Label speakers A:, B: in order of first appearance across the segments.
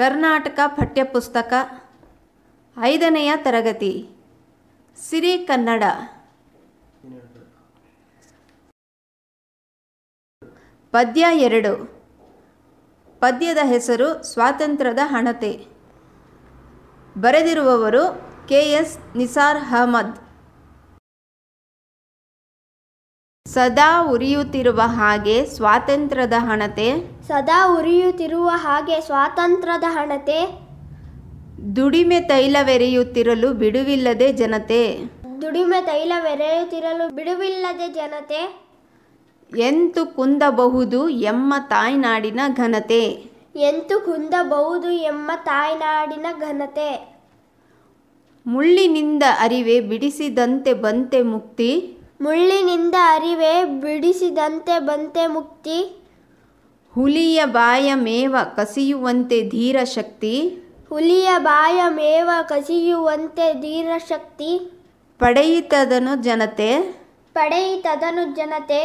A: ಕರ್ನಾಟಕ ಪಠ್ಯಪುಸ್ತಕ ಐದನೆಯ ತರಗತಿ ಸಿರಿ ಕನ್ನಡ ಪದ್ಯ ಎರಡು ಪದ್ಯದ ಹೆಸರು ಸ್ವಾತಂತ್ರ್ಯದ ಹಣತೆ ಬರೆದಿರುವವರು ಕೆ ಎಸ್ ನಿಸಾರ್ ಅಹಮದ್ ಸದಾ ಉರಿಯುತ್ತಿರುವ ಹಾಗೆ ಸ್ವಾತಂತ್ರ್ಯದ ಹಣತೆ ಸದಾ ಉರಿಯುತ್ತಿರುವ ಹಾಗೆ ಸ್ವಾತಂತ್ರ್ಯದ ಹಣತೆ ದುಡಿಮೆ ತೈಲವೆರೆಯುತ್ತಿರಲು ಬಿಡುವಿಲ್ಲದೆ ಜನತೆ ದುಡಿಮೆ ತೈಲವೆರೆಯುತ್ತಿರಲು ಬಿಡುವಿಲ್ಲದೆ ಜನತೆ ಎಂತು ಕುಂದಬಹುದು ಎಮ್ಮ ತಾಯ್ನಾಡಿನ ಘನತೆ ಎಂತು ಕುಂದಬಹುದು ಎಮ್ಮ ತಾಯ್ನಾಡಿನ ಘನತೆ ಮುಳ್ಳಿನಿಂದ ಅರಿವೆ ಬಿಡಿಸಿದಂತೆ ಬಂತೆ ಮುಕ್ತಿ ಮುಳ್ಳಿನಿಂದ ಅರಿವೆ ಬಿಡಿಸಿದಂತೆ ಬಂತೆ ಮುಕ್ತಿ ಹುಲಿಯ ಬಾಯ ಮೇವ ಕಸಿಯುವಂತೆ ಧೀರಶಕ್ತಿ ಹುಲಿಯ ಬಾಯ ಮೇವ ಕಸಿಯುವಂತೆ ಧೀರಶಕ್ತಿ ಪಡೆಯಿತದನು ಜನತೆ ಪಡೆಯಿತದನು ಜನತೆ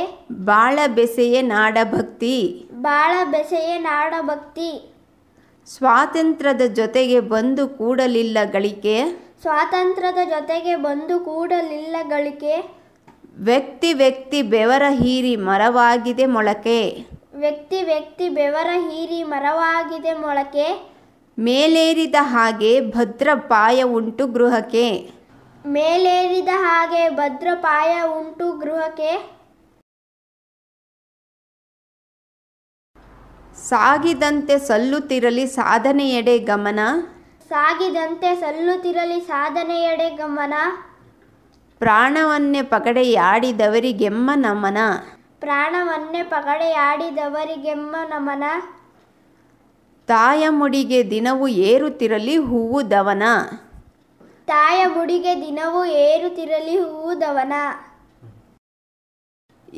A: ಬಾಳ ಬೆಸೆಯೇ ನಾಡಭಕ್ತಿ ಬಾಳ ಬೆಸೆಯೇ ನಾಡಭಕ್ತಿ ಸ್ವಾತಂತ್ರ್ಯದ ಜೊತೆಗೆ ಬಂದು ಕೂಡಲಿಲ್ಲ ಗಳಿಕೆ ಸ್ವಾತಂತ್ರ್ಯದ ಜೊತೆಗೆ ಬಂದು ಕೂಡಲಿಲ್ಲ ಗಳಿಕೆ ವ್ಯಕ್ತಿ ವ್ಯಕ್ತಿ ಬೆವರ ಹೀರಿ ಮರವಾಗಿದೆ ಮೊಳಕೆ
B: ವ್ಯಕ್ತಿ ವ್ಯಕ್ತಿ ಬೆವರ ಹೀರಿ ಮರವಾಗಿದೆ
A: ಮೊಳಕೆ ಮೇಲೇರಿದ ಹಾಗೆ ಭದ್ರಪಾಯ ಉಂಟು ಗೃಹಕ್ಕೆ ಮೇಲೇರಿದ ಹಾಗೆ ಭದ್ರಪಾಯ ಉಂಟು ಗೃಹಕ್ಕೆ ಸಾಗಿದಂತೆ ಸಲ್ಲುತ್ತಿರಲಿ ಸಾಧನೆಯಡೆ ಗಮನ
B: ಸಾಗಿದಂತೆ ಸಲ್ಲುತ್ತಿರಲಿ
A: ಸಾಧನೆಯಡೆ ಗಮನ ಪ್ರಾಣವನ್ನೇ ಪಗಡೆಯಾಡಿದವರಿಗೆಮ್ಮ ನಮನ
B: ಪ್ರಾಣವನ್ನೇ ಪಗಡೆಯಾಡಿದವರಿಗೆಮ್ಮ ನಮನ
A: ತಾಯ ಮುಡಿಗೆ ದಿನವೂ ಏರುತ್ತಿರಲಿ ಹೂವು ದವನ
B: ತಾಯ ಮುಡಿಗೆ ದಿನವೂ ಏರುತ್ತಿರಲಿ ಹೂವು ದವನ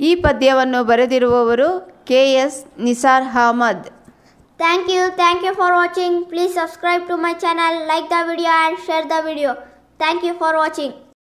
A: ಈ ಪದ್ಯವನ್ನು ಬರೆದಿರುವವರು K S Nisar Ahmed thank you thank you for watching please subscribe to my channel like the video and share the video thank
B: you for watching